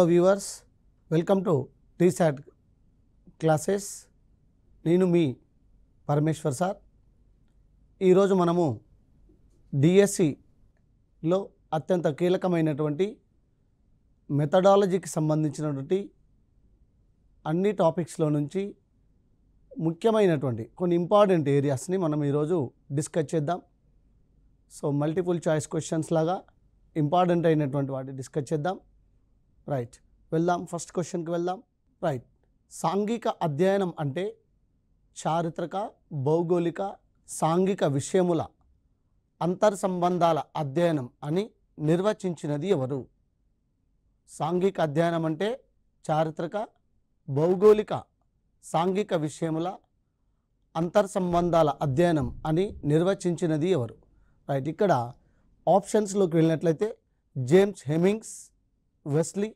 hello viewers welcome to రీసాట్ classes నేను మీ పరమేశ్వర్ సార్ ఈరోజు మనము డిఎస్సిలో e అత్యంత కీలకమైనటువంటి మెథడాలజీకి సంబంధించినటువంటి అన్ని టాపిక్స్లో నుంచి ముఖ్యమైనటువంటి కొన్ని ఇంపార్టెంట్ ఏరియాస్ని మనం ఈరోజు డిస్కస్ చేద్దాం సో మల్టిపుల్ చాయిస్ క్వశ్చన్స్ లాగా ఇంపార్టెంట్ అయినటువంటి వాటి డిస్కస్ చేద్దాం రైట్ వెళ్దాం ఫస్ట్ క్వశ్చన్కి వెళ్దాం రైట్ సాంఘిక అధ్యయనం అంటే చారిత్రక భౌగోళిక సాంఘిక విషయముల అంతర్ సంబంధాల అధ్యయనం అని నిర్వచించినది ఎవరు సాంఘిక అధ్యయనం అంటే చారిత్రక భౌగోళిక సాంఘిక విషయముల అంతర్ సంబంధాల అధ్యయనం అని నిర్వచించినది ఎవరు రైట్ ఇక్కడ ఆప్షన్స్లోకి వెళ్ళినట్లయితే James Hemings Wesley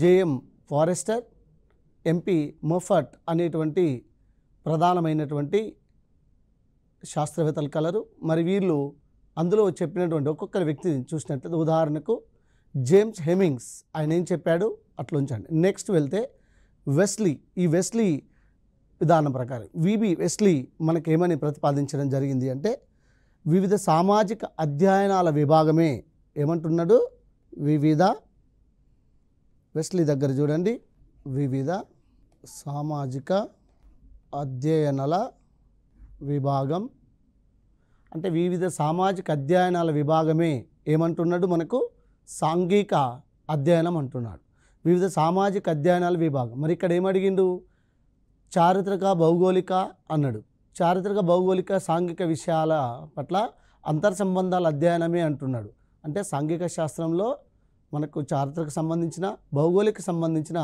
J M Forester M P Moffat అనేటువంటి ప్రధానమైనటువంటి శాస్త్రవేత్తలు కలరు మరి వీళ్ళు అందులో చెప్పినటువంటి ఒక్కొక్కరి వ్యక్తిని చూసినట్లయితే ఉదాహరణకు జేమ్స్ హెమింగ్స్ ఆయన ఏం చెప్పాడు అట్లా ఉంచండి నెక్స్ట్ వెళ్తే వెస్లీ ఈ వెస్లీ విధానం ప్రకారం విబి వెస్లీ మనకేమని ప్రతిపాదించడం జరిగింది అంటే వివిధ సామాజిక అధ్యయనాల విభాగమే ఏమంటున్నాడు వివిధ వెస్లీ దగ్గర చూడండి వివిధ సామాజిక అధ్యయనాల విభాగం అంటే వివిధ సామాజిక అధ్యయనాల విభాగమే ఏమంటున్నాడు మనకు సాంఘిక అధ్యయనం అంటున్నాడు వివిధ సామాజిక అధ్యయనాల విభాగం మరి ఇక్కడ ఏమడిగిండు చారిత్రక భౌగోళిక అన్నాడు చారిత్రక భౌగోళిక సాంఘిక విషయాల పట్ల అంతర్ సంబంధాల అధ్యయనమే అంటున్నాడు అంటే సాంఘిక శాస్త్రంలో మనకు చారిత్రక సంబంధించిన భౌగోళిక సంబంధించిన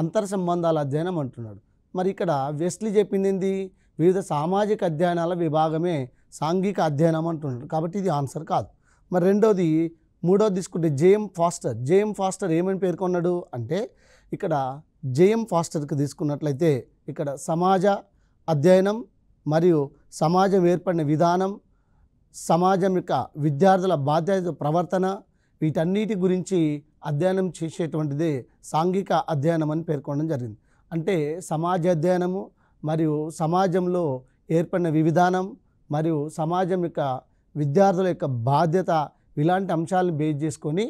అంతర సంబంధాల అధ్యయనం అంటున్నాడు మరి ఇక్కడ వెస్ట్లీ చెప్పింది ఏంది వివిధ సామాజిక అధ్యయనాల విభాగమే సాంఘిక అధ్యయనం అంటున్నాడు కాబట్టి ఇది ఆన్సర్ కాదు మరి రెండోది మూడోది తీసుకుంటే జేఎం ఫాస్టర్ జేఎం ఫాస్టర్ ఏమని పేర్కొన్నాడు అంటే ఇక్కడ జేఎం ఫాస్టర్కి తీసుకున్నట్లయితే ఇక్కడ సమాజ అధ్యయనం మరియు సమాజం ఏర్పడిన విధానం సమాజం యొక్క విద్యార్థుల బాధ్యత ప్రవర్తన వీటన్నిటి గురించి అధ్యయనం చేసేటువంటిదే సాంఘిక అధ్యయనం అని పేర్కొనడం జరిగింది అంటే సమాజ అధ్యయనము మరియు సమాజంలో ఏర్పడిన వివిధానం మరియు సమాజం యొక్క విద్యార్థుల యొక్క బాధ్యత ఇలాంటి అంశాలను బేస్ చేసుకొని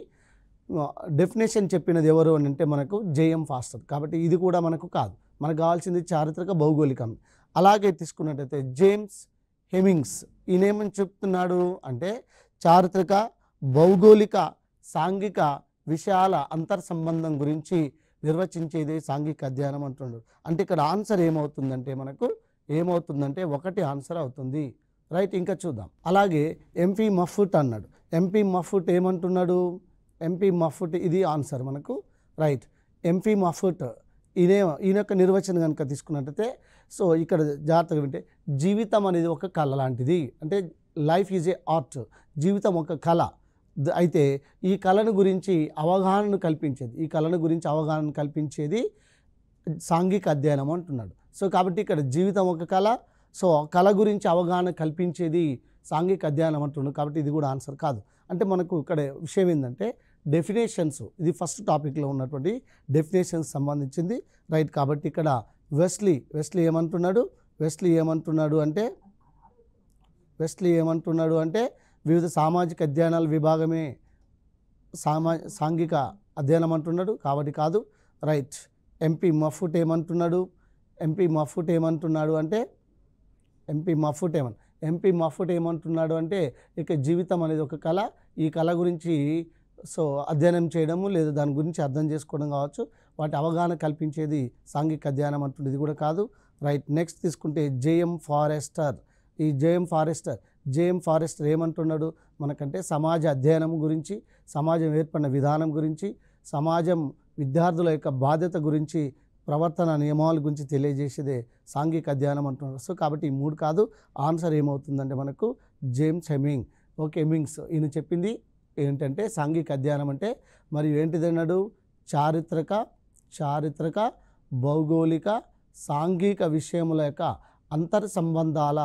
డెఫినేషన్ చెప్పినది ఎవరు అని అంటే మనకు జేఎం ఫాస్టర్ కాబట్టి ఇది కూడా మనకు కాదు మనకు కావాల్సింది చారిత్రక భౌగోళికం అలాగే తీసుకున్నట్టయితే జేమ్స్ హెమింగ్స్ ఈయనేమని చెప్తున్నాడు అంటే చారిత్రక భౌగోళిక సాంఘిక విషయాల అంతర్ సంబంధం గురించి నిర్వచించేది సాంఘిక అధ్యయనం అంటున్నాడు అంటే ఇక్కడ ఆన్సర్ ఏమవుతుందంటే మనకు ఏమవుతుందంటే ఒకటి ఆన్సర్ అవుతుంది రైట్ ఇంకా చూద్దాం అలాగే ఎంపీ మఫ్ఫుట్ అన్నాడు ఎంపీ మఫ్ఫుట్ ఏమంటున్నాడు ఎంపీ మఫుట్ ఇది ఆన్సర్ మనకు రైట్ ఎంపీ మఫుట్ ఈయనే ఈయన యొక్క నిర్వచనం కనుక తీసుకున్నట్టయితే సో ఇక్కడ జాగ్రత్తగా వింటే జీవితం అనేది ఒక కళ లాంటిది అంటే లైఫ్ ఈజ్ ఏ ఆర్ట్ జీవితం ఒక కళ అయితే ఈ కళను గురించి అవగాహనను కల్పించేది ఈ కళను గురించి అవగాహన కల్పించేది సాంఘిక అధ్యయనం అంటున్నాడు సో కాబట్టి ఇక్కడ జీవితం ఒక కళ సో కళ గురించి అవగాహన కల్పించేది సాంఘిక అధ్యయనం అంటున్నాడు కాబట్టి ఇది కూడా ఆన్సర్ కాదు అంటే మనకు ఇక్కడ విషయం ఏంటంటే డెఫినేషన్స్ ఇది ఫస్ట్ టాపిక్లో ఉన్నటువంటి డెఫినేషన్స్ సంబంధించింది రైట్ కాబట్టి ఇక్కడ వెస్లీ వెస్లీ ఏమంటున్నాడు వెస్లీ ఏమంటున్నాడు అంటే వెస్లీ ఏమంటున్నాడు అంటే వివిధ సామాజిక అధ్యయనాల విభాగమే సామా సాంఘిక అధ్యయనం అంటున్నాడు కాబట్టి కాదు రైట్ ఎంపీ మఫ్ఫుట్ ఏమంటున్నాడు ఎంపీ మఫ్ఫుట్ ఏమంటున్నాడు అంటే ఎంపీ మఫ్ఫుట్ ఏమన్ ఎంపీ మఫ్ఫుట్ ఏమంటున్నాడు అంటే ఇక జీవితం అనేది ఒక కళ ఈ కళ గురించి సో అధ్యయనం చేయడము లేదా దాని గురించి అర్థం చేసుకోవడం కావచ్చు వాటి అవగాహన కల్పించేది సాంఘిక అధ్యయనం అంటుంది ఇది కూడా కాదు రైట్ నెక్స్ట్ తీసుకుంటే జేఎం ఫారెస్టర్ ఈ జేఎం ఫారెస్టర్ జేఎం ఫారెస్ట్ ఏమంటున్నాడు మనకంటే సమాజ అధ్యయనం గురించి సమాజం ఏర్పడిన విధానం గురించి సమాజం విద్యార్థుల యొక్క బాధ్యత గురించి ప్రవర్తన నియమాల గురించి తెలియజేసేదే సాంఘిక అధ్యయనం అంటున్నారు సో కాబట్టి ఈ మూడు కాదు ఆన్సర్ ఏమవుతుందంటే మనకు జేమ్స్ హెమింగ్ ఓకే హెమింగ్స్ ఈయన చెప్పింది ఏంటంటే సాంఘిక అధ్యయనం అంటే మరియు అన్నాడు చారిత్రక చారిత్రక భౌగోళిక సాంఘిక విషయముల యొక్క అంతర్ సంబంధాల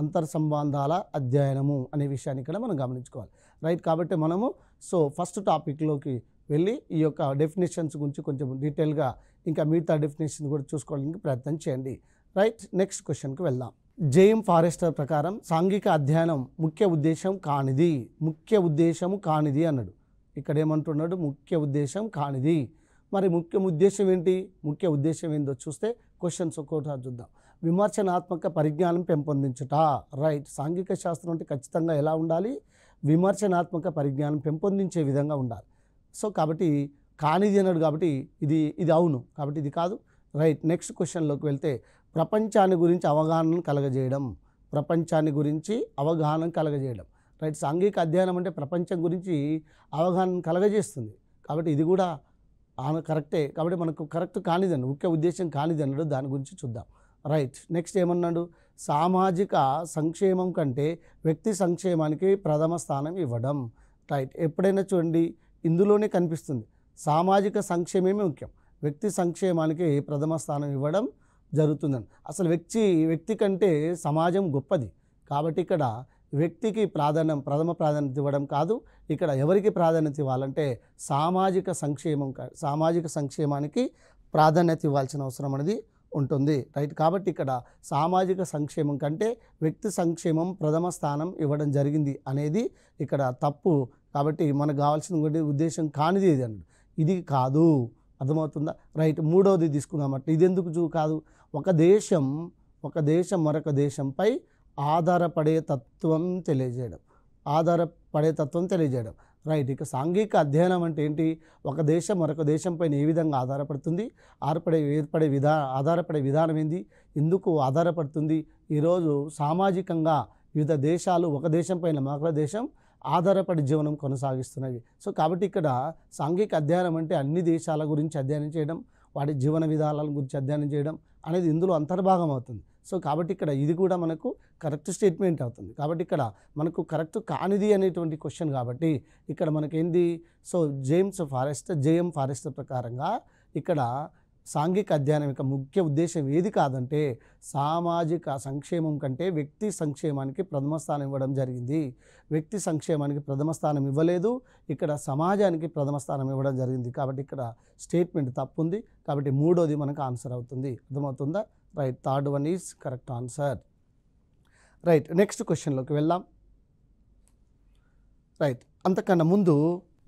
అంతర్ సంబంధాల అధ్యయనము అనే విషయాన్ని ఇక్కడ మనం గమనించుకోవాలి రైట్ కాబట్టి మనము సో ఫస్ట్ టాపిక్లోకి వెళ్ళి ఈ యొక్క డెఫినేషన్స్ గురించి కొంచెం డీటెయిల్గా ఇంకా మిగతా డెఫినేషన్ కూడా చూసుకోవడానికి ప్రయత్నం చేయండి రైట్ నెక్స్ట్ క్వశ్చన్కి వెళ్దాం జేఎం ఫారెస్టర్ ప్రకారం సాంఘిక అధ్యయనం ముఖ్య ఉద్దేశం కానిది ముఖ్య ఉద్దేశము కానిది అన్నాడు ఇక్కడ ఏమంటున్నాడు ముఖ్య ఉద్దేశం కానిది మరి ముఖ్య ఉద్దేశం ఏంటి ముఖ్య ఉద్దేశం ఏందో చూస్తే క్వశ్చన్స్ ఒక్కోసారి చూద్దాం విమర్శనాత్మక పరిజ్ఞానం పెంపొందించుట రైట్ సాంఘిక శాస్త్రం అంటే ఖచ్చితంగా ఎలా ఉండాలి విమర్శనాత్మక పరిజ్ఞానం పెంపొందించే విధంగా ఉండాలి సో కాబట్టి కానిది అన్నాడు కాబట్టి ఇది ఇది అవును కాబట్టి ఇది కాదు రైట్ నెక్స్ట్ క్వశ్చన్లోకి వెళ్తే ప్రపంచాన్ని గురించి అవగాహన కలగజేయడం ప్రపంచాన్ని గురించి అవగాహన కలగజేయడం రైట్ సాంఘిక అధ్యయనం అంటే ప్రపంచం గురించి అవగాహన కలగజేస్తుంది కాబట్టి ఇది కూడా కరెక్టే కాబట్టి మనకు కరెక్ట్ కానిదండి ముఖ్య ఉద్దేశం కానిది దాని గురించి చూద్దాం రైట్ నెక్స్ట్ ఏమన్నాడు సామాజిక సంక్షేమం కంటే వ్యక్తి సంక్షేమానికి ప్రథమ స్థానం ఇవ్వడం రైట్ ఎప్పుడైనా చూడండి ఇందులోనే కనిపిస్తుంది సామాజిక సంక్షేమమే ముఖ్యం వ్యక్తి సంక్షేమానికి ప్రథమ స్థానం ఇవ్వడం జరుగుతుందని అసలు వ్యక్తి వ్యక్తి కంటే సమాజం గొప్పది కాబట్టి ఇక్కడ వ్యక్తికి ప్రాధాన్యం ప్రథమ ప్రాధాన్యత ఇవ్వడం కాదు ఇక్కడ ఎవరికి ప్రాధాన్యత ఇవ్వాలంటే సామాజిక సంక్షేమం సామాజిక సంక్షేమానికి ప్రాధాన్యత ఇవ్వాల్సిన అవసరం అనేది ఉంటుంది రైట్ కాబట్టి ఇక్కడ సామాజిక సంక్షేమం కంటే వ్యక్తి సంక్షేమం ప్రథమ స్థానం ఇవ్వడం జరిగింది అనేది ఇక్కడ తప్పు కాబట్టి మనకు కావాల్సిన ఉద్దేశం కానిది ఇది అన్నాడు ఇది కాదు అర్థమవుతుందా రైట్ మూడవది తీసుకుందామంటే ఇది ఎందుకు చూ కాదు ఒక దేశం ఒక దేశం మరొక దేశంపై ఆధారపడే తత్వం తెలియజేయడం ఆధార పడే తత్వం తెలియజేయడం రైట్ ఇక సాంఘిక అధ్యయనం అంటే ఏంటి ఒక దేశం మరొక దేశంపైన ఏ విధంగా ఆధారపడుతుంది ఆర్పడే ఏర్పడే విధా ఆధారపడే విధానం ఏంది ఎందుకు ఆధారపడుతుంది ఈరోజు సామాజికంగా వివిధ దేశాలు ఒక దేశం పైన మరొక దేశం ఆధారపడి జీవనం కొనసాగిస్తున్నవి సో కాబట్టి ఇక్కడ సాంఘిక అధ్యయనం అంటే అన్ని దేశాల గురించి అధ్యయనం చేయడం వాటి జీవన విధానాల గురించి అధ్యయనం చేయడం అనేది ఇందులో అంతర్భాగం అవుతుంది సో కాబట్టి ఇక్కడ ఇది కూడా మనకు కరెక్ట్ స్టేట్మెంట్ అవుతుంది కాబట్టి ఇక్కడ మనకు కరెక్ట్ కానిది అనేటువంటి క్వశ్చన్ కాబట్టి ఇక్కడ మనకేంది so James Forest J M Forest ప్రకారంగా ఇక్కడ సాంఘిక అధ్యయనం యొక్క ముఖ్య ఉద్దేశం ఏది కాదంటే సామాజిక సంక్షేమం కంటే వ్యక్తి సంక్షేమానికి ప్రథమ స్థానం ఇవ్వడం జరిగింది వ్యక్తి సంక్షేమానికి ప్రథమ స్థానం ఇవ్వలేదు ఇక్కడ సమాజానికి ప్రథమ స్థానం ఇవ్వడం జరిగింది కాబట్టి ఇక్కడ స్టేట్మెంట్ తప్పు ఉంది కాబట్టి మూడోది మనకు ఆన్సర్ అవుతుంది అర్థమవుతుందా right third one is correct answer right next క్వశ్చన్లోకి వెళ్దాం రైట్ అంతకన్నా ముందు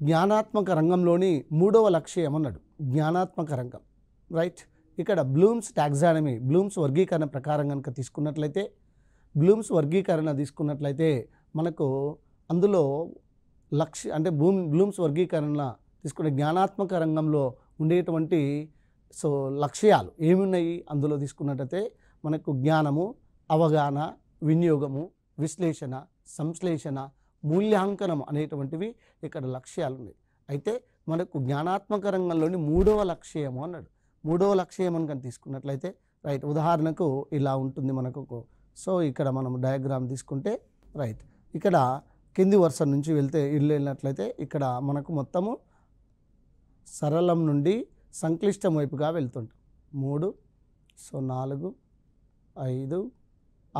జ్ఞానాత్మక రంగంలోని మూడవ లక్ష్యం అన్నాడు జ్ఞానాత్మక రంగం రైట్ ఇక్కడ బ్లూమ్స్ టాక్సానమీ బ్లూమ్స్ వర్గీకరణ ప్రకారం కనుక తీసుకున్నట్లయితే బ్లూమ్స్ వర్గీకరణ తీసుకున్నట్లయితే మనకు అందులో లక్ష్య అంటే భూమి బ్లూమ్స్ వర్గీకరణ తీసుకునే జ్ఞానాత్మక రంగంలో ఉండేటువంటి సో లక్ష్యాలు ఏమున్నాయి అందులో తీసుకున్నట్టయితే మనకు జ్ఞానము అవగాహన వినియోగము విశ్లేషణ సంశ్లేషణ మూల్యాంకనం అనేటువంటివి ఇక్కడ లక్ష్యాలు ఉన్నాయి అయితే మనకు జ్ఞానాత్మక రంగంలోని మూడవ లక్ష్యము అన్నాడు మూడవ లక్ష్యం అని కానీ తీసుకున్నట్లయితే రైట్ ఉదాహరణకు ఇలా ఉంటుంది మనకు సో ఇక్కడ మనం డయాగ్రామ్ తీసుకుంటే రైట్ ఇక్కడ కింది వరుస నుంచి వెళ్తే వెళ్ళినట్లయితే ఇక్కడ మనకు మొత్తము సరళం నుండి సంక్లిష్టం వైపుగా వెళ్తుంటాం మూడు సో నాలుగు ఐదు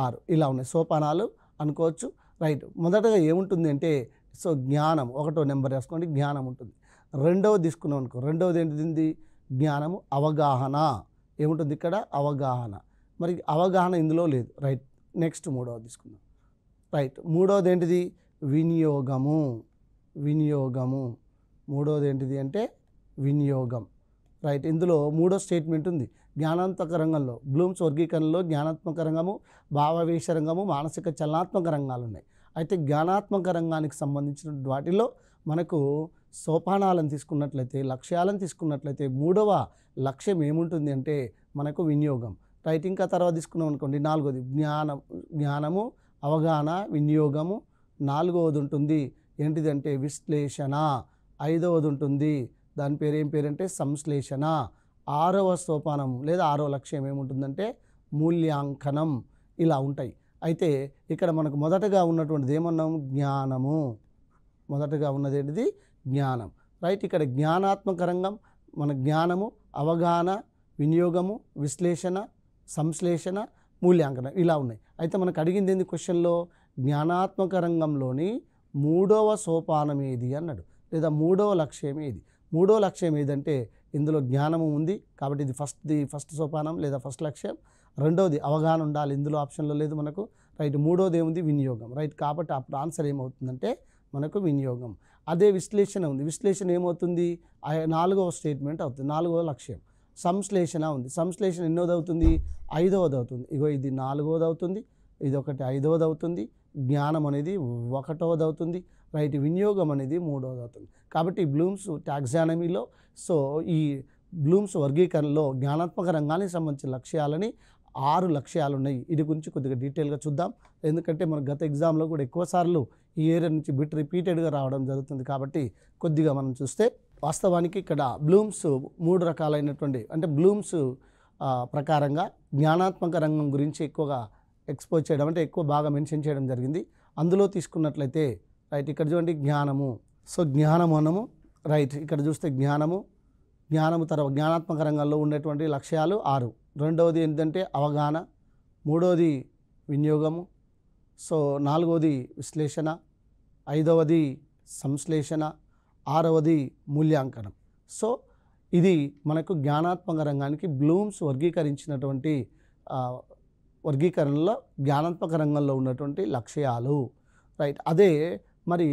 ఆరు ఇలా ఉన్నాయి సోపానాలు అనుకోవచ్చు రైట్ మొదటగా ఏముంటుంది అంటే సో జ్ఞానం ఒకటో నెంబర్ వేసుకోండి జ్ఞానం ఉంటుంది రెండవది తీసుకున్నాం అనుకో రెండవది ఏంటిది జ్ఞానము అవగాహన ఏముంటుంది ఇక్కడ అవగాహన మరి అవగాహన ఇందులో లేదు రైట్ నెక్స్ట్ మూడవది తీసుకుందాం రైట్ మూడవది ఏంటిది వినియోగము వినియోగము మూడవది ఏంటిది అంటే వినియోగం రైట్ ఇందులో మూడో స్టేట్మెంట్ ఉంది జ్ఞానాత్మక రంగంలో బ్లూమ్స్ వర్గీకరణలో జ్ఞానాత్మక రంగము భావవేష రంగము మానసిక చలనాత్మక రంగాలు ఉన్నాయి అయితే జ్ఞానాత్మక రంగానికి సంబంధించిన వాటిలో మనకు సోపానాలను తీసుకున్నట్లయితే లక్ష్యాలను తీసుకున్నట్లయితే మూడవ లక్ష్యం ఏముంటుంది అంటే మనకు వినియోగం రైట్ ఇంకా తర్వాత తీసుకున్నాం అనుకోండి నాలుగోది జ్ఞానం జ్ఞానము అవగాహన వినియోగము నాలుగవది ఉంటుంది ఏంటిదంటే విశ్లేషణ ఐదవది ఉంటుంది దాని పేరు ఏం పేరంటే సంశ్లేషణ ఆరవ సోపానం లేదా ఆరవ లక్ష్యం ఏముంటుందంటే మూల్యాంకనం ఇలా ఉంటాయి అయితే ఇక్కడ మనకు మొదటగా ఉన్నటువంటిది ఏమన్నాము జ్ఞానము మొదటగా ఉన్నది ఏంటిది జ్ఞానం రైట్ ఇక్కడ జ్ఞానాత్మక రంగం మన జ్ఞానము అవగాహన వినియోగము విశ్లేషణ సంశ్లేషణ మూల్యాంకనం ఇలా ఉన్నాయి అయితే మనకు అడిగింది ఏంది క్వశ్చన్లో జ్ఞానాత్మక రంగంలోని మూడవ సోపానం ఏది అన్నాడు లేదా మూడవ లక్ష్యం ఏది మూడో లక్ష్యం ఏదంటే ఇందులో జ్ఞానము ఉంది కాబట్టి ఇది ఫస్ట్ ది ఫస్ట్ సోపానం లేదా ఫస్ట్ లక్ష్యం రెండోది అవగాహన ఉండాలి ఇందులో ఆప్షన్లో లేదు మనకు రైట్ మూడోది ఏముంది వినియోగం రైట్ కాబట్టి అప్పుడు ఆన్సర్ ఏమవుతుందంటే మనకు వినియోగం అదే విశ్లేషణ ఉంది విశ్లేషణ ఏమవుతుంది నాలుగవ స్టేట్మెంట్ అవుతుంది నాలుగవ లక్ష్యం సంశ్లేషణ ఉంది సంశ్లేషణ ఎన్నోది అవుతుంది ఐదవది అవుతుంది ఇగో ఇది నాలుగవది అవుతుంది ఇది ఒకటి ఐదవది అవుతుంది జ్ఞానం అనేది ఒకటోది అవుతుంది రైట్ వినియోగం అనేది మూడోది అవుతుంది కాబట్టి బ్లూమ్స్ టాక్సానమీలో సో ఈ బ్లూమ్స్ వర్గీకరణలో జ్ఞానాత్మక రంగానికి సంబంధించిన లక్ష్యాలని ఆరు లక్ష్యాలు ఉన్నాయి ఇది గురించి కొద్దిగా డీటెయిల్గా చూద్దాం ఎందుకంటే మన గత ఎగ్జామ్లో కూడా ఎక్కువసార్లు ఈ ఏరియా నుంచి బిట్ రిపీటెడ్గా రావడం జరుగుతుంది కాబట్టి కొద్దిగా మనం చూస్తే వాస్తవానికి ఇక్కడ బ్లూమ్స్ మూడు రకాలైనటువంటి అంటే బ్లూమ్స్ ప్రకారంగా జ్ఞానాత్మక రంగం గురించి ఎక్కువగా ఎక్స్పోజ్ చేయడం అంటే ఎక్కువ బాగా మెన్షన్ చేయడం జరిగింది అందులో తీసుకున్నట్లయితే రైట్ ఇక్కడ చూడండి జ్ఞానము సో జ్ఞానము అనము రైట్ ఇక్కడ చూస్తే జ్ఞానము జ్ఞానము తర్వాత జ్ఞానాత్మక రంగంలో ఉండేటువంటి లక్ష్యాలు ఆరు రెండవది ఏంటంటే అవగాహన మూడవది వినియోగము సో నాలుగవది విశ్లేషణ ఐదవది సంశ్లేషణ ఆరవది మూల్యాంకనం సో ఇది మనకు జ్ఞానాత్మక రంగానికి బ్లూమ్స్ వర్గీకరించినటువంటి వర్గీకరణలో జ్ఞానాత్మక రంగంలో ఉన్నటువంటి లక్ష్యాలు రైట్ అదే మరి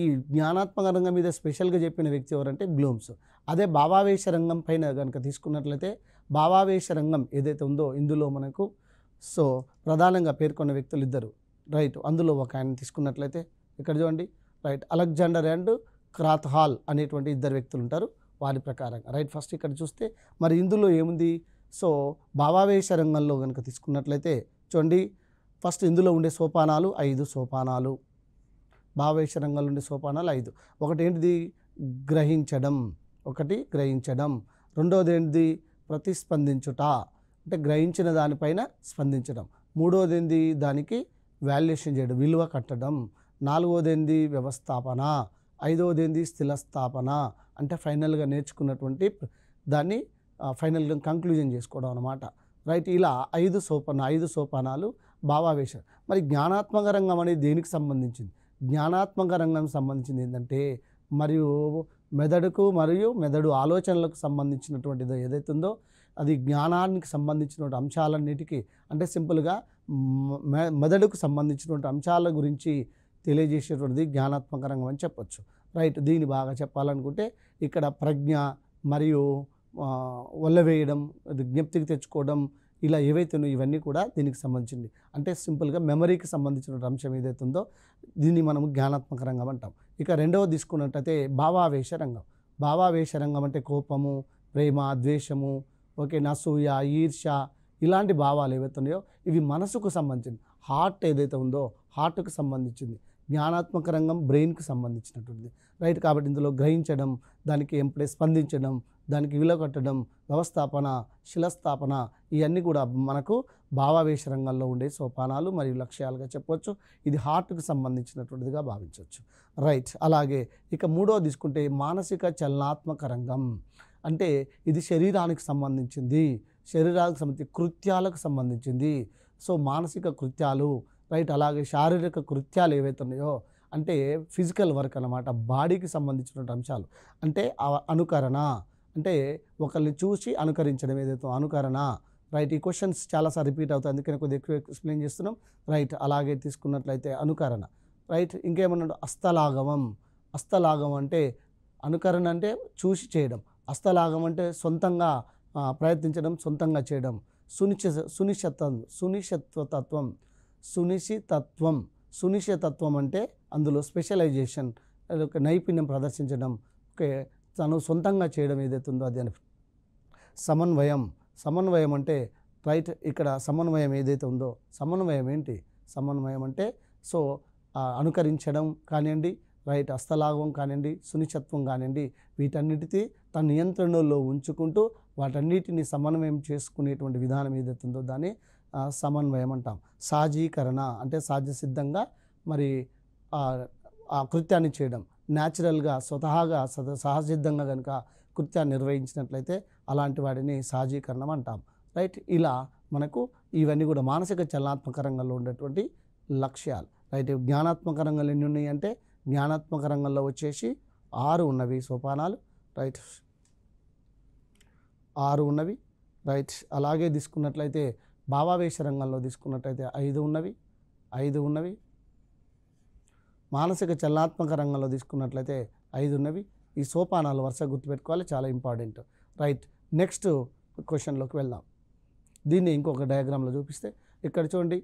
ఈ జ్ఞానాత్మక రంగం మీద స్పెషల్గా చెప్పిన వ్యక్తి ఎవరంటే గ్లూమ్స్ అదే భావావేశ రంగం పైన కనుక తీసుకున్నట్లయితే భావావేశ రంగం ఏదైతే ఉందో ఇందులో మనకు సో ప్రధానంగా పేర్కొన్న వ్యక్తులు ఇద్దరు రైట్ అందులో ఒక ఆయన తీసుకున్నట్లయితే ఇక్కడ చూడండి right Alexander and Krathwohl అనేటువంటి ఇద్దరు వ్యక్తులు ఉంటారు వారి ప్రకారంగా రైట్ ఫస్ట్ ఇక్కడ చూస్తే మరి ఇందులో ఏముంది సో భావావేశ రంగంలో కనుక తీసుకున్నట్లయితే చూడండి ఫస్ట్ ఇందులో ఉండే సోపానాలు ఐదు సోపానాలు భావేశ రంగంలో ఉండే సోపానాలు ఐదు ఒకటి ఏంటిది గ్రహించడం ఒకటి గ్రహించడం రెండోది ఏంటిది ప్రతిస్పందించుట అంటే గ్రహించిన దానిపైన స్పందించడం మూడోది ఏంది దానికి వాల్యుయేషన్ చేయడం విలువ కట్టడం నాలుగోది ఏంది వ్యవస్థాపన ఐదవది ఏంది స్థిరస్థాపన అంటే ఫైనల్గా నేర్చుకున్నటువంటి దాన్ని ఫైనల్ కంక్లూజన్ చేసుకోవడం అనమాట రైట్ ఇలా ఐదు సోపాన ఐదు సోపానాలు భావావేశం మరి జ్ఞానాత్మక రంగం అనేది దేనికి సంబంధించింది జ్ఞానాత్మక రంగం సంబంధించింది ఏంటంటే మరియు మెదడుకు మరియు మెదడు ఆలోచనలకు సంబంధించినటువంటిది ఏదైతే ఉందో అది జ్ఞానానికి సంబంధించినటువంటి అంశాలన్నిటికీ అంటే సింపుల్గా మెదడుకు సంబంధించినటువంటి అంశాల గురించి తెలియజేసేటువంటిది జ్ఞానాత్మక రంగం అని చెప్పచ్చు రైట్ దీన్ని బాగా చెప్పాలనుకుంటే ఇక్కడ ప్రజ్ఞ మరియు వేయడం జ్ఞప్తికి తెచ్చుకోవడం ఇలా ఏవైతేనో ఇవన్నీ కూడా దీనికి సంబంధించింది అంటే సింపుల్గా మెమరీకి సంబంధించిన అంశం ఏదైతే ఉందో దీన్ని మనం జ్ఞానాత్మక రంగం అంటాం ఇక రెండవ తీసుకున్నట్టయితే భావావేశ రంగం భావావేశ రంగం అంటే కోపము ప్రేమ ద్వేషము ఓకే నసూయ ఈర్ష ఇలాంటి భావాలు ఏవైతే ఉన్నాయో ఇవి మనసుకు సంబంధించింది హార్ట్ ఏదైతే ఉందో హార్ట్కు సంబంధించింది జ్ఞానాత్మక రంగం బ్రెయిన్కి సంబంధించినటువంటిది రైట్ కాబట్టి ఇందులో గ్రహించడం దానికి ఎంపడే స్పందించడం దానికి కట్టడం వ్యవస్థాపన శిలస్థాపన ఇవన్నీ కూడా మనకు భావావేశ రంగంలో ఉండే సోపానాలు మరియు లక్ష్యాలుగా చెప్పవచ్చు ఇది హార్ట్కు సంబంధించినటువంటిదిగా భావించవచ్చు రైట్ అలాగే ఇక మూడో తీసుకుంటే మానసిక చలనాత్మక రంగం అంటే ఇది శరీరానికి సంబంధించింది శరీరానికి సంబంధించి కృత్యాలకు సంబంధించింది సో మానసిక కృత్యాలు రైట్ అలాగే శారీరక కృత్యాలు ఏవైతే ఉన్నాయో అంటే ఫిజికల్ వర్క్ అనమాట బాడీకి సంబంధించినటువంటి అంశాలు అంటే అనుకరణ అంటే ఒకరిని చూసి అనుకరించడం ఏదైతే అనుకరణ రైట్ ఈ క్వశ్చన్స్ చాలాసార్లు రిపీట్ అవుతాయి అందుకని కొద్దిగా ఎక్కువ ఎక్స్ప్లెయిన్ చేస్తున్నాం రైట్ అలాగే తీసుకున్నట్లయితే అనుకరణ రైట్ ఇంకేమన్నా హస్తలాగవం హస్తలాగం అంటే అనుకరణ అంటే చూసి చేయడం హస్తలాగం అంటే సొంతంగా ప్రయత్నించడం సొంతంగా చేయడం సునిశ్చ సునిశ్చత్వం సునిశ్చత్వతత్వం సునిశితత్వం సునిశితత్వం అంటే అందులో స్పెషలైజేషన్ ఒక నైపుణ్యం ప్రదర్శించడం ఓకే తను సొంతంగా చేయడం ఏదైతే ఉందో అది అని సమన్వయం సమన్వయం అంటే రైట్ ఇక్కడ సమన్వయం ఏదైతే ఉందో సమన్వయం ఏంటి సమన్వయం అంటే సో అనుకరించడం కానివ్వండి రైట్ హస్తలాభం కానివ్వండి సునిశ్చత్వం కానివ్వండి వీటన్నిటి తన నియంత్రణలో ఉంచుకుంటూ వాటన్నిటిని సమన్వయం చేసుకునేటువంటి విధానం ఏదైతే ఉందో దాన్ని సమన్వయం అంటాం సాజీకరణ అంటే సాధ్యసిద్ధంగా మరి ఆ కృత్యాన్ని చేయడం న్యాచురల్గా స్వతహాగా సహసిద్ధంగా కనుక కృత్యాన్ని నిర్వహించినట్లయితే అలాంటి వాటిని సహజీకరణం అంటాం రైట్ ఇలా మనకు ఇవన్నీ కూడా మానసిక చలనాత్మక రంగంలో ఉండేటువంటి లక్ష్యాలు రైట్ జ్ఞానాత్మక రంగాలు ఎన్ని ఉన్నాయంటే జ్ఞానాత్మక రంగంలో వచ్చేసి ఆరు ఉన్నవి సోపానాలు రైట్ ఆరు ఉన్నవి రైట్ అలాగే తీసుకున్నట్లయితే భావావేశ రంగంలో తీసుకున్నట్టయితే ఐదు ఉన్నవి ఐదు ఉన్నవి మానసిక చలనాత్మక రంగంలో తీసుకున్నట్లయితే ఐదు ఉన్నవి ఈ సోపానాలు వరుస గుర్తుపెట్టుకోవాలి చాలా ఇంపార్టెంట్ రైట్ నెక్స్ట్ క్వశ్చన్లోకి వెళ్దాం దీన్ని ఇంకొక డయాగ్రామ్లో చూపిస్తే ఇక్కడ చూడండి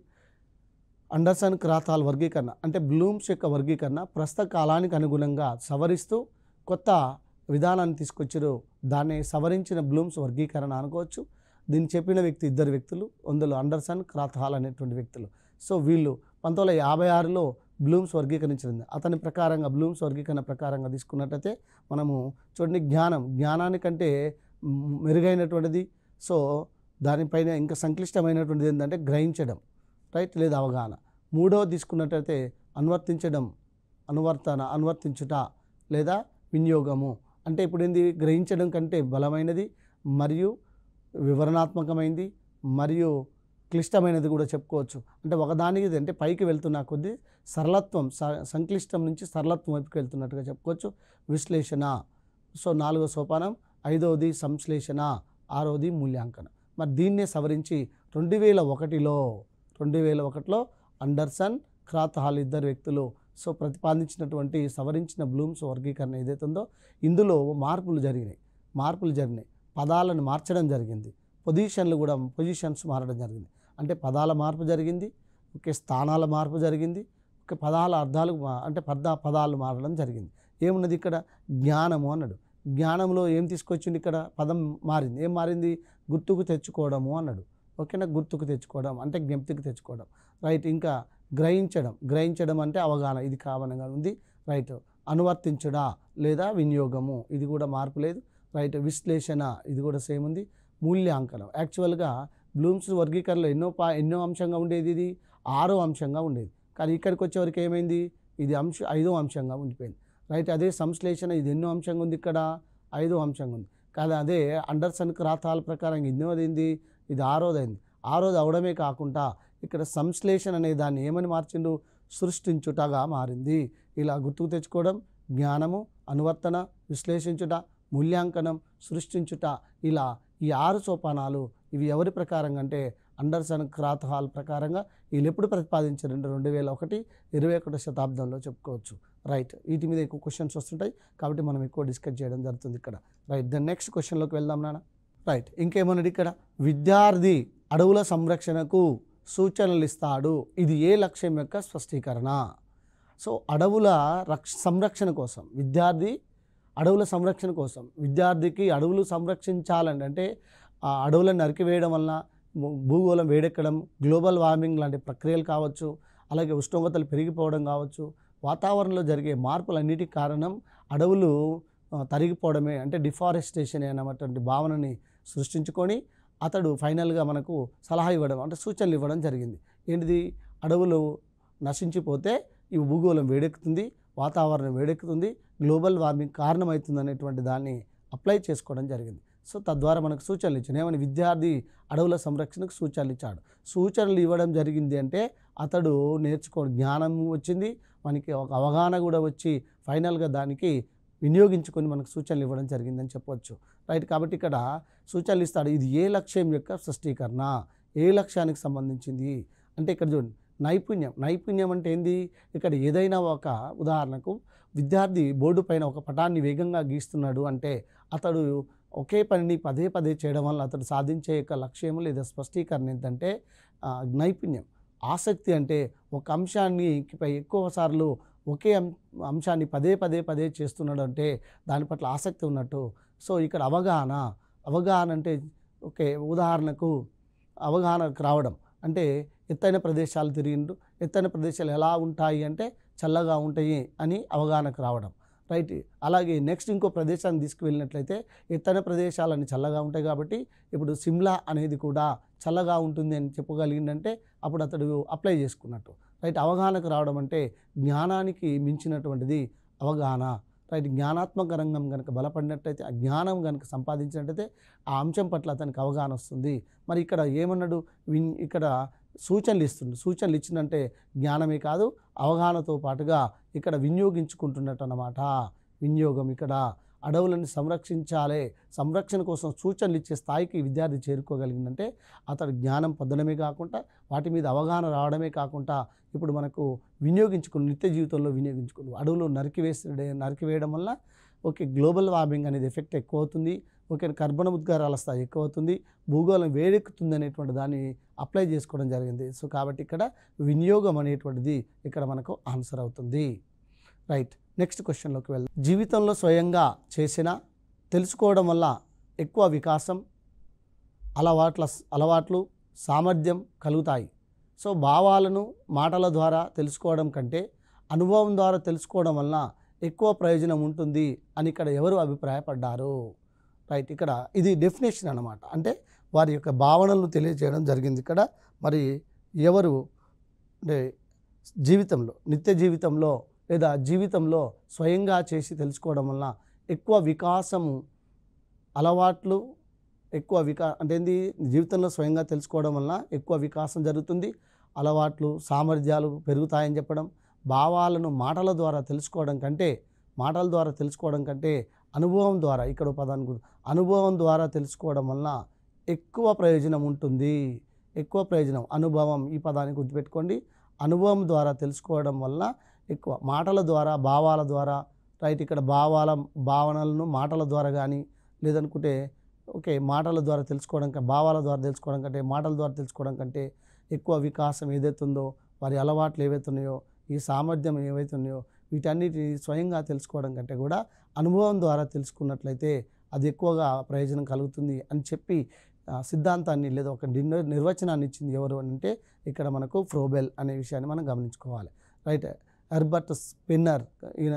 అండర్సన్ క్రాతాల్ వర్గీకరణ అంటే బ్లూమ్స్ యొక్క వర్గీకరణ ప్రస్తుత కాలానికి అనుగుణంగా సవరిస్తూ కొత్త విధానాన్ని తీసుకొచ్చారు దాన్ని సవరించిన బ్లూమ్స్ వర్గీకరణ అనుకోవచ్చు దీన్ని చెప్పిన వ్యక్తి ఇద్దరు వ్యక్తులు అందులో అండర్సన్ క్రాత్ హాల్ అనేటువంటి వ్యక్తులు సో వీళ్ళు పంతొమ్మిది వందల యాభై ఆరులో బ్లూమ్స్ వర్గీకరించింది అతని ప్రకారంగా బ్లూమ్స్ వర్గీకరణ ప్రకారంగా తీసుకున్నట్టయితే మనము చూడండి జ్ఞానం జ్ఞానానికంటే మెరుగైనటువంటిది సో దానిపైన ఇంకా సంక్లిష్టమైనటువంటిది ఏంటంటే గ్రహించడం రైట్ లేదా అవగాహన మూడవ తీసుకున్నట్టయితే అనువర్తించడం అనువర్తన అనువర్తించుట లేదా వినియోగము అంటే ఇప్పుడు ఏంది గ్రహించడం కంటే బలమైనది మరియు వివరణాత్మకమైంది మరియు క్లిష్టమైనది కూడా చెప్పుకోవచ్చు అంటే ఒకదానికి అంటే పైకి వెళ్తున్న కొద్దీ సరళత్వం సంక్లిష్టం నుంచి సరళత్వం వైపుకి వెళ్తున్నట్టుగా చెప్పుకోవచ్చు విశ్లేషణ సో నాలుగో సోపానం ఐదవది సంశ్లేషణ ఆరవది మూల్యాంకనం మరి దీన్నే సవరించి రెండు వేల ఒకటిలో రెండు వేల ఒకటిలో అండర్సన్ క్రాత్ హాల్ ఇద్దరు వ్యక్తులు సో ప్రతిపాదించినటువంటి సవరించిన బ్లూమ్స్ వర్గీకరణ ఏదైతే ఉందో ఇందులో మార్పులు జరిగినాయి మార్పులు జరిగినాయి పదాలను మార్చడం జరిగింది పొజిషన్లు కూడా పొజిషన్స్ మారడం జరిగింది అంటే పదాల మార్పు జరిగింది ఒకే స్థానాల మార్పు జరిగింది ఒకే పదాల అర్థాలు అంటే పద పదాలు మారడం జరిగింది ఏమున్నది ఇక్కడ జ్ఞానము అన్నాడు జ్ఞానంలో ఏం తీసుకొచ్చింది ఇక్కడ పదం మారింది ఏం మారింది గుర్తుకు తెచ్చుకోవడము అన్నాడు ఓకేనా గుర్తుకు తెచ్చుకోవడం అంటే జ్ఞప్తికి తెచ్చుకోవడం రైట్ ఇంకా గ్రహించడం గ్రహించడం అంటే అవగాహన ఇది కామన్గా ఉంది రైట్ అనువర్తించడా లేదా వినియోగము ఇది కూడా మార్పు లేదు రైట్ విశ్లేషణ ఇది కూడా సేమ్ ఉంది మూల్యాంకనం యాక్చువల్గా బ్లూమ్స్ వర్గీకరణలో ఎన్నో పా ఎన్నో అంశంగా ఉండేది ఇది ఆరో అంశంగా ఉండేది కానీ ఇక్కడికి వచ్చేవరకు ఏమైంది ఇది అంశ ఐదో అంశంగా ఉండిపోయింది రైట్ అదే సంశ్లేషణ ఇది ఎన్నో అంశంగా ఉంది ఇక్కడ ఐదో అంశంగా ఉంది కానీ అదే అండర్సన్ క్రాతాల ప్రకారం ఎన్నోదైంది ఇది ఆరోదైంది ఆరోది అవడమే కాకుండా ఇక్కడ సంశ్లేషణ అనే దాన్ని ఏమని మార్చిండు సృష్టించుటగా మారింది ఇలా గుర్తుకు తెచ్చుకోవడం జ్ఞానము అనువర్తన విశ్లేషించుట మూల్యాంకనం సృష్టించుట ఇలా ఈ ఆరు సోపానాలు ఇవి ఎవరి ప్రకారంగా అంటే అండర్సన్ క్రాత్ హాల్ ప్రకారంగా వీళ్ళు ఎప్పుడు ప్రతిపాదించారంటే రెండు వేల ఒకటి ఇరవై ఒకటో శతాబ్దంలో చెప్పుకోవచ్చు రైట్ వీటి మీద ఎక్కువ క్వశ్చన్స్ వస్తుంటాయి కాబట్టి మనం ఎక్కువ డిస్కస్ చేయడం జరుగుతుంది ఇక్కడ రైట్ దెన్ నెక్స్ట్ క్వశ్చన్లోకి వెళ్దాం నాన్న రైట్ ఇంకేమన్నాడు ఇక్కడ విద్యార్థి అడవుల సంరక్షణకు సూచనలు ఇస్తాడు ఇది ఏ లక్ష్యం యొక్క స్పష్టీకరణ సో అడవుల రక్ష సంరక్షణ కోసం విద్యార్థి అడవుల సంరక్షణ కోసం విద్యార్థికి అడవులు సంరక్షించాలని అంటే ఆ అడవులను నరికివేయడం వలన భూగోళం వేడెక్కడం గ్లోబల్ వార్మింగ్ లాంటి ప్రక్రియలు కావచ్చు అలాగే ఉష్ణోగ్రతలు పెరిగిపోవడం కావచ్చు వాతావరణంలో జరిగే మార్పులన్నిటికీ కారణం అడవులు తరిగిపోవడమే అంటే డిఫారెస్టేషన్ అనేటువంటి భావనని సృష్టించుకొని అతడు ఫైనల్గా మనకు సలహా ఇవ్వడం అంటే సూచనలు ఇవ్వడం జరిగింది ఏంటిది అడవులు నశించిపోతే ఈ భూగోళం వేడెక్కుతుంది వాతావరణం వేడెక్కుతుంది గ్లోబల్ వార్మింగ్ కారణమవుతుందనేటువంటి దాన్ని అప్లై చేసుకోవడం జరిగింది సో తద్వారా మనకు సూచనలు ఇచ్చాను ఏమని విద్యార్థి అడవుల సంరక్షణకు సూచనలు ఇచ్చాడు సూచనలు ఇవ్వడం జరిగింది అంటే అతడు నేర్చుకో జ్ఞానం వచ్చింది మనకి ఒక అవగాహన కూడా వచ్చి ఫైనల్గా దానికి వినియోగించుకొని మనకు సూచనలు ఇవ్వడం జరిగిందని చెప్పవచ్చు రైట్ కాబట్టి ఇక్కడ సూచనలు ఇస్తాడు ఇది ఏ లక్ష్యం యొక్క సృష్టీకరణ ఏ లక్ష్యానికి సంబంధించింది అంటే ఇక్కడ చూడండి నైపుణ్యం నైపుణ్యం అంటే ఏంది ఇక్కడ ఏదైనా ఒక ఉదాహరణకు విద్యార్థి బోర్డు పైన ఒక పటాన్ని వేగంగా గీస్తున్నాడు అంటే అతడు ఒకే పనిని పదే పదే చేయడం వల్ల అతడు సాధించే యొక్క లక్ష్యం లేదా స్పష్టీకరణ ఏంటంటే నైపుణ్యం ఆసక్తి అంటే ఒక అంశాన్ని ఎక్కువ సార్లు ఒకే అంశాన్ని పదే పదే పదే చేస్తున్నాడు అంటే దాని పట్ల ఆసక్తి ఉన్నట్టు సో ఇక్కడ అవగాహన అవగాహన అంటే ఓకే ఉదాహరణకు అవగాహనకు రావడం అంటే ఎత్తైన ప్రదేశాలు తిరిగిండు ఎత్తైన ప్రదేశాలు ఎలా ఉంటాయి అంటే చల్లగా ఉంటాయి అని అవగాహనకు రావడం రైట్ అలాగే నెక్స్ట్ ఇంకో ప్రదేశాన్ని తీసుకువెళ్ళినట్లయితే ఎత్తైన ప్రదేశాలన్నీ చల్లగా ఉంటాయి కాబట్టి ఇప్పుడు సిమ్లా అనేది కూడా చల్లగా ఉంటుంది అని చెప్పగలిగిందంటే అప్పుడు అతడు అప్లై చేసుకున్నట్టు రైట్ అవగాహనకు రావడం అంటే జ్ఞానానికి మించినటువంటిది అవగాహన రైట్ జ్ఞానాత్మక రంగం కనుక బలపడినట్టయితే ఆ జ్ఞానం కనుక సంపాదించినట్టయితే ఆ అంశం పట్ల అతనికి అవగాహన వస్తుంది మరి ఇక్కడ ఏమన్నాడు ఇక్కడ సూచనలు ఇస్తుంది సూచనలు ఇచ్చిందంటే జ్ఞానమే కాదు అవగాహనతో పాటుగా ఇక్కడ వినియోగించుకుంటున్నట్టు అన్నమాట వినియోగం ఇక్కడ అడవులను సంరక్షించాలి సంరక్షణ కోసం సూచనలు ఇచ్చే స్థాయికి విద్యార్థి చేరుకోగలిగిందంటే అతడు జ్ఞానం పొందడమే కాకుండా వాటి మీద అవగాహన రావడమే కాకుండా ఇప్పుడు మనకు వినియోగించుకుని నిత్య జీవితంలో వినియోగించుకుని అడవులు నరికివేసే నరికివేయడం వల్ల ఓకే గ్లోబల్ వార్మింగ్ అనేది ఎఫెక్ట్ ఎక్కువ అవుతుంది ఓకే కర్బన ఉద్గారాల స్థాయి ఎక్కువ అవుతుంది భూగోళం వేడెక్కుతుంది అనేటువంటి దాన్ని అప్లై చేసుకోవడం జరిగింది సో కాబట్టి ఇక్కడ వినియోగం అనేటువంటిది ఇక్కడ మనకు ఆన్సర్ అవుతుంది రైట్ నెక్స్ట్ క్వశ్చన్లోకి వెళ్దాం జీవితంలో స్వయంగా చేసిన తెలుసుకోవడం వల్ల ఎక్కువ వికాసం అలవాట్ల అలవాట్లు సామర్థ్యం కలుగుతాయి సో భావాలను మాటల ద్వారా తెలుసుకోవడం కంటే అనుభవం ద్వారా తెలుసుకోవడం వలన ఎక్కువ ప్రయోజనం ఉంటుంది అని ఇక్కడ ఎవరు అభిప్రాయపడ్డారు రైట్ ఇక్కడ ఇది డెఫినేషన్ అనమాట అంటే వారి యొక్క భావనలను తెలియజేయడం జరిగింది ఇక్కడ మరి ఎవరు అంటే జీవితంలో నిత్య జీవితంలో లేదా జీవితంలో స్వయంగా చేసి తెలుసుకోవడం వలన ఎక్కువ వికాసము అలవాట్లు ఎక్కువ వికా అంటే ఏంది జీవితంలో స్వయంగా తెలుసుకోవడం వలన ఎక్కువ వికాసం జరుగుతుంది అలవాట్లు సామర్థ్యాలు పెరుగుతాయని చెప్పడం భావాలను మాటల ద్వారా తెలుసుకోవడం కంటే మాటల ద్వారా తెలుసుకోవడం కంటే అనుభవం ద్వారా ఇక్కడ పదానికి అనుభవం ద్వారా తెలుసుకోవడం వల్ల ఎక్కువ ప్రయోజనం ఉంటుంది ఎక్కువ ప్రయోజనం అనుభవం ఈ పదాన్ని గుర్తుపెట్టుకోండి అనుభవం ద్వారా తెలుసుకోవడం వల్ల ఎక్కువ మాటల ద్వారా భావాల ద్వారా రైట్ ఇక్కడ భావాల భావనలను మాటల ద్వారా కానీ లేదనుకుంటే ఓకే మాటల ద్వారా తెలుసుకోవడం భావాల ద్వారా తెలుసుకోవడం కంటే మాటల ద్వారా తెలుసుకోవడం కంటే ఎక్కువ వికాసం ఏదైతుందో వారి అలవాట్లు ఏవైతున్నాయో ఈ సామర్థ్యం ఏవైతున్నాయో వీటన్నిటి స్వయంగా తెలుసుకోవడం కంటే కూడా అనుభవం ద్వారా తెలుసుకున్నట్లయితే అది ఎక్కువగా ప్రయోజనం కలుగుతుంది అని చెప్పి సిద్ధాంతాన్ని లేదా ఒక నిర్వచనాన్ని ఇచ్చింది ఎవరు అంటే ఇక్కడ మనకు ఫ్రోబెల్ అనే విషయాన్ని మనం గమనించుకోవాలి రైట్ హెర్బర్ట్ స్పిన్నర్ ఈయన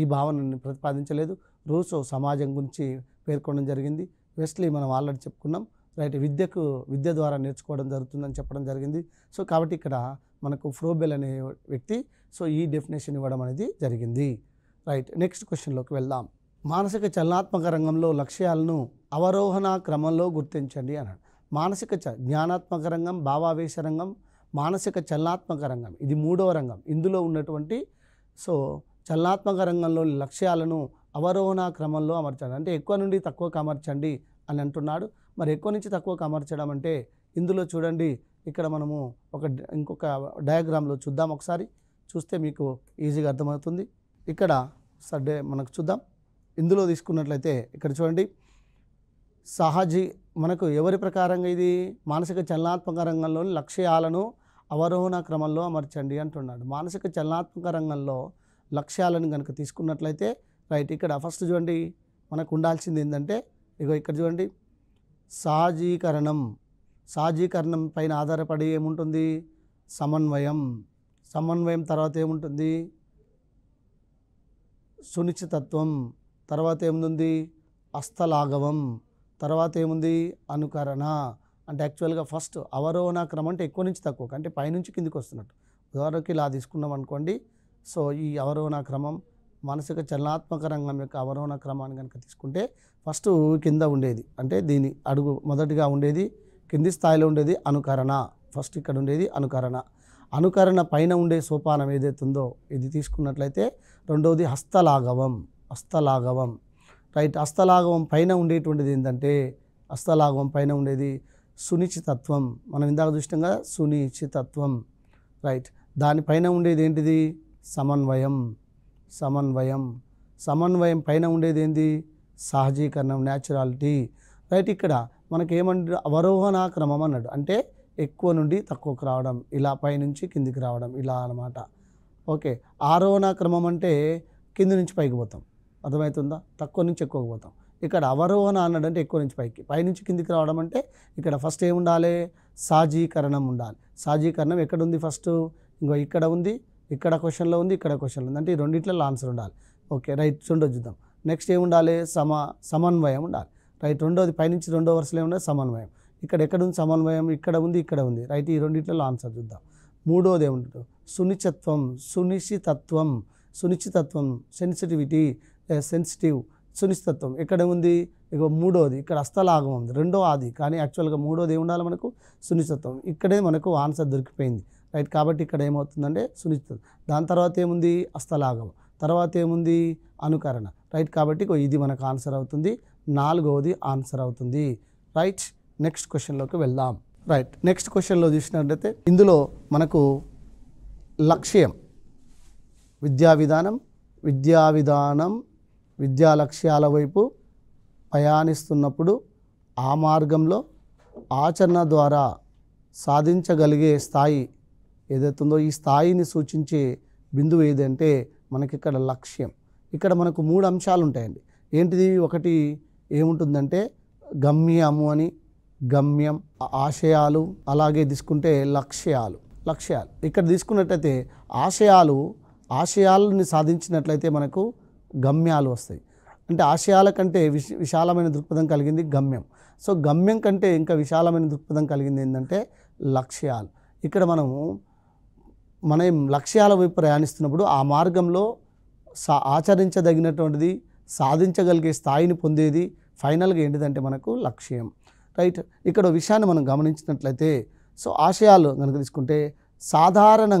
ఈ భావనని ప్రతిపాదించలేదు రూసో సమాజం గురించి పేర్కొనడం జరిగింది వెస్ట్లీ మనం ఆల్రెడీ చెప్పుకున్నాం రైట్ విద్యకు విద్య ద్వారా నేర్చుకోవడం జరుగుతుందని చెప్పడం జరిగింది సో కాబట్టి ఇక్కడ మనకు ఫ్రోబెల్ అనే వ్యక్తి సో ఈ డెఫినేషన్ ఇవ్వడం అనేది జరిగింది రైట్ నెక్స్ట్ క్వశ్చన్లోకి వెళ్దాం మానసిక చలనాత్మక రంగంలో లక్ష్యాలను అవరోహణ క్రమంలో గుర్తించండి అన్నాడు మానసిక చ జ్ఞానాత్మక రంగం భావావేశ రంగం మానసిక చలనాత్మక రంగం ఇది మూడవ రంగం ఇందులో ఉన్నటువంటి సో చలనాత్మక రంగంలో లక్ష్యాలను అవరోహణ క్రమంలో అమర్చండి అంటే ఎక్కువ నుండి తక్కువకు అమర్చండి అని అంటున్నాడు మరి ఎక్కువ నుంచి తక్కువకు అమర్చడం అంటే ఇందులో చూడండి ఇక్కడ మనము ఒక ఇంకొక డయాగ్రామ్లో చూద్దాం ఒకసారి చూస్తే మీకు ఈజీగా అర్థమవుతుంది ఇక్కడ సడ్డే మనకు చూద్దాం ఇందులో తీసుకున్నట్లయితే ఇక్కడ చూడండి సహజీ మనకు ఎవరి ప్రకారంగా ఇది మానసిక చలనాత్మక రంగంలో లక్ష్యాలను అవరోహణ క్రమంలో అమర్చండి అంటున్నాడు మానసిక చలనాత్మక రంగంలో లక్ష్యాలను కనుక తీసుకున్నట్లయితే రైట్ ఇక్కడ ఫస్ట్ చూడండి మనకు ఉండాల్సింది ఏంటంటే ఇగో ఇక్కడ చూడండి సాజీకరణం సాజీకరణం పైన ఆధారపడి ఏముంటుంది సమన్వయం సమన్వయం తర్వాత ఏముంటుంది సునిశ్చితత్వం తర్వాత ఏముంది హస్తలాఘవం తర్వాత ఏముంది అనుకరణ అంటే యాక్చువల్గా ఫస్ట్ అవరోహణ క్రమం అంటే ఎక్కువ నుంచి తక్కువ అంటే పైనుంచి కిందికి వస్తున్నట్టు ఉదాహరణకి ఇలా తీసుకున్నాం అనుకోండి సో ఈ అవరోహణ క్రమం మానసిక చలనాత్మక రంగం యొక్క అవరోహణ క్రమాన్ని కనుక తీసుకుంటే ఫస్ట్ కింద ఉండేది అంటే దీని అడుగు మొదటిగా ఉండేది కింది స్థాయిలో ఉండేది అనుకరణ ఫస్ట్ ఇక్కడ ఉండేది అనుకరణ అనుకరణ పైన ఉండే సోపానం ఏదైతే ఉందో ఇది తీసుకున్నట్లయితే రెండవది హస్తలాఘవం హస్తలాఘవం రైట్ హస్తలాఘవం పైన ఉండేటువంటిది ఏంటంటే హస్తలాఘవం పైన ఉండేది సునిశ్చితత్వం మనం ఇందాక దృష్టంగా సునిశ్చితత్వం రైట్ దానిపైన ఉండేది ఏంటిది సమన్వయం సమన్వయం సమన్వయం పైన ఉండేది ఏంది సహజీకరణం న్యాచురాలిటీ రైట్ ఇక్కడ మనకేమంటారు అవరోహణ క్రమం అన్నాడు అంటే ఎక్కువ నుండి తక్కువకు రావడం ఇలా పైనుంచి కిందికి రావడం ఇలా అనమాట ఓకే ఆరోహణ క్రమం అంటే కింది నుంచి పైకి పోతాం అర్థమవుతుందా తక్కువ నుంచి ఎక్కువకు పోతాం ఇక్కడ అవరోహణ అన్నాడంటే ఎక్కువ నుంచి పైకి పైనుంచి కిందికి రావడం అంటే ఇక్కడ ఫస్ట్ ఉండాలి సాజీకరణం ఉండాలి సాజీకరణం ఎక్కడ ఉంది ఫస్ట్ ఇంకో ఇక్కడ ఉంది ఇక్కడ క్వశ్చన్లో ఉంది ఇక్కడ క్వశ్చన్లో ఉంది అంటే ఈ రెండిట్లలో ఆన్సర్ ఉండాలి ఓకే రైట్ రెండో చూద్దాం నెక్స్ట్ ఏముండాలి సమ సమన్వయం ఉండాలి రైట్ రెండోది పైనుంచి రెండో వరుసలో ఉండాలి సమన్వయం ఇక్కడ ఎక్కడుంది సమన్వయం ఇక్కడ ఉంది ఇక్కడ ఉంది రైట్ ఈ రెండింటిలో ఆన్సర్ చూద్దాం మూడోది ఏమంటారు సునిశ్చత్వం సునిశ్చితత్వం సునిశ్చితత్వం సెన్సిటివిటీ సెన్సిటివ్ సునిశ్చితత్వం ఎక్కడ ఉంది ఇక మూడోది ఇక్కడ అస్తలాగం ఉంది రెండో ఆది కానీ యాక్చువల్గా మూడోది ఏమి ఉండాలి మనకు సునిశ్చితత్వం ఇక్కడే మనకు ఆన్సర్ దొరికిపోయింది రైట్ కాబట్టి ఇక్కడ ఏమవుతుందంటే సునిశ్చితం దాని తర్వాత ఏముంది అస్తలాగం తర్వాత ఏముంది అనుకరణ రైట్ కాబట్టి ఇది మనకు ఆన్సర్ అవుతుంది నాలుగవది ఆన్సర్ అవుతుంది రైట్ నెక్స్ట్ క్వశ్చన్లోకి వెళ్దాం రైట్ నెక్స్ట్ క్వశ్చన్లో చూసినట్లయితే ఇందులో మనకు లక్ష్యం విద్యా విధానం విద్యా విధానం విద్యా లక్ష్యాల వైపు ప్రయాణిస్తున్నప్పుడు ఆ మార్గంలో ఆచరణ ద్వారా సాధించగలిగే స్థాయి ఏదైతుందో ఈ స్థాయిని సూచించే బిందువు ఏదంటే మనకి ఇక్కడ లక్ష్యం ఇక్కడ మనకు మూడు అంశాలు ఉంటాయండి ఏంటిది ఒకటి ఏముంటుందంటే గమ్యము అని గమ్యం ఆశయాలు అలాగే తీసుకుంటే లక్ష్యాలు లక్ష్యాలు ఇక్కడ తీసుకున్నట్లయితే ఆశయాలు ఆశయాలని సాధించినట్లయితే మనకు గమ్యాలు వస్తాయి అంటే ఆశయాల కంటే విశ విశాలమైన దృక్పథం కలిగింది గమ్యం సో గమ్యం కంటే ఇంకా విశాలమైన దృక్పథం కలిగింది ఏంటంటే లక్ష్యాలు ఇక్కడ మనము మనం లక్ష్యాల వైపు ప్రయాణిస్తున్నప్పుడు ఆ మార్గంలో సా ఆచరించదగినటువంటిది సాధించగలిగే స్థాయిని పొందేది ఫైనల్గా ఏంటిదంటే మనకు లక్ష్యం రైట్ ఇక్కడ విషయాన్ని మనం గమనించినట్లయితే సో ఆశయాలు కనుక తీసుకుంటే సాధారణ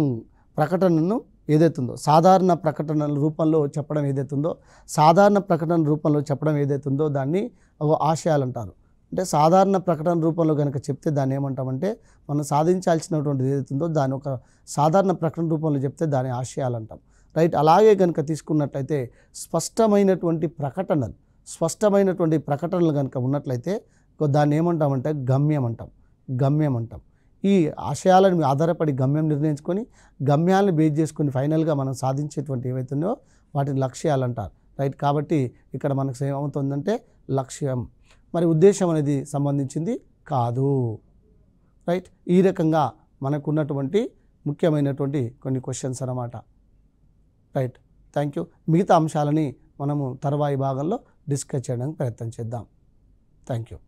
ప్రకటనను ఏదైతుందో సాధారణ ప్రకటన రూపంలో చెప్పడం ఏదైతుందో సాధారణ ప్రకటన రూపంలో చెప్పడం ఏదైతుందో దాన్ని ఒక ఆశయాలు అంటారు అంటే సాధారణ ప్రకటన రూపంలో కనుక చెప్తే దాన్ని ఏమంటామంటే మనం సాధించాల్సినటువంటిది ఏదైతుందో దాని ఒక సాధారణ ప్రకటన రూపంలో చెప్తే దాని ఆశయాలు అంటాం రైట్ అలాగే కనుక తీసుకున్నట్లయితే స్పష్టమైనటువంటి ప్రకటనలు స్పష్టమైనటువంటి ప్రకటనలు కనుక ఉన్నట్లయితే దాన్ని ఏమంటామంటే గమ్యం అంటాం గమ్యం అంటాం ఈ ఆశయాలను ఆధారపడి గమ్యం నిర్ణయించుకొని గమ్యాలను బేస్ చేసుకుని ఫైనల్గా మనం సాధించేటువంటి ఏవైతున్నాయో వాటిని లక్ష్యాలు అంటారు రైట్ కాబట్టి ఇక్కడ మనకు ఏమవుతుందంటే లక్ష్యం మరి ఉద్దేశం అనేది సంబంధించింది కాదు రైట్ ఈ రకంగా మనకున్నటువంటి ముఖ్యమైనటువంటి కొన్ని క్వశ్చన్స్ అనమాట రైట్ థ్యాంక్ యూ మిగతా అంశాలని మనము తర్వాయి భాగంలో డిస్కస్ చేయడానికి ప్రయత్నం చేద్దాం థ్యాంక్ యూ